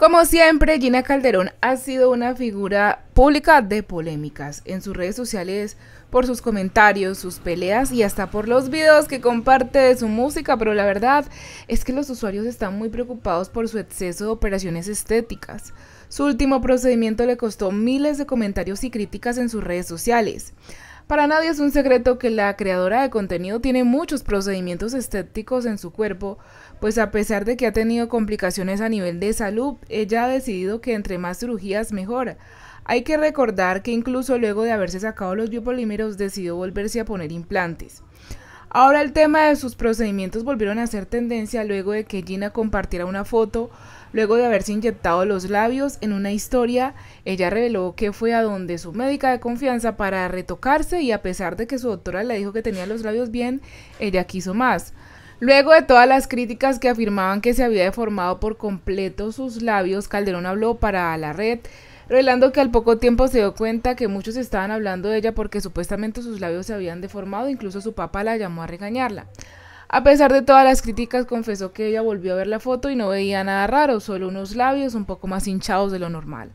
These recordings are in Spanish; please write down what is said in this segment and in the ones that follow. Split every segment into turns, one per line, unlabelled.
Como siempre, Gina Calderón ha sido una figura pública de polémicas en sus redes sociales por sus comentarios, sus peleas y hasta por los videos que comparte de su música, pero la verdad es que los usuarios están muy preocupados por su exceso de operaciones estéticas. Su último procedimiento le costó miles de comentarios y críticas en sus redes sociales. Para nadie es un secreto que la creadora de contenido tiene muchos procedimientos estéticos en su cuerpo, pues a pesar de que ha tenido complicaciones a nivel de salud, ella ha decidido que entre más cirugías mejora. Hay que recordar que incluso luego de haberse sacado los biopolímeros decidió volverse a poner implantes. Ahora el tema de sus procedimientos volvieron a ser tendencia luego de que Gina compartiera una foto, luego de haberse inyectado los labios en una historia, ella reveló que fue a donde su médica de confianza para retocarse y a pesar de que su doctora le dijo que tenía los labios bien, ella quiso más. Luego de todas las críticas que afirmaban que se había deformado por completo sus labios, Calderón habló para la red revelando que al poco tiempo se dio cuenta que muchos estaban hablando de ella porque supuestamente sus labios se habían deformado, incluso su papá la llamó a regañarla. A pesar de todas las críticas, confesó que ella volvió a ver la foto y no veía nada raro, solo unos labios un poco más hinchados de lo normal.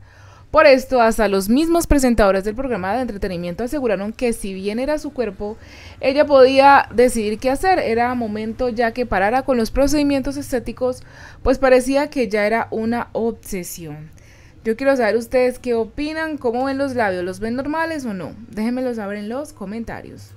Por esto, hasta los mismos presentadores del programa de entretenimiento aseguraron que si bien era su cuerpo, ella podía decidir qué hacer. Era momento ya que parara con los procedimientos estéticos, pues parecía que ya era una obsesión. Yo quiero saber ustedes qué opinan, cómo ven los labios, ¿los ven normales o no? Déjenmelo saber en los comentarios.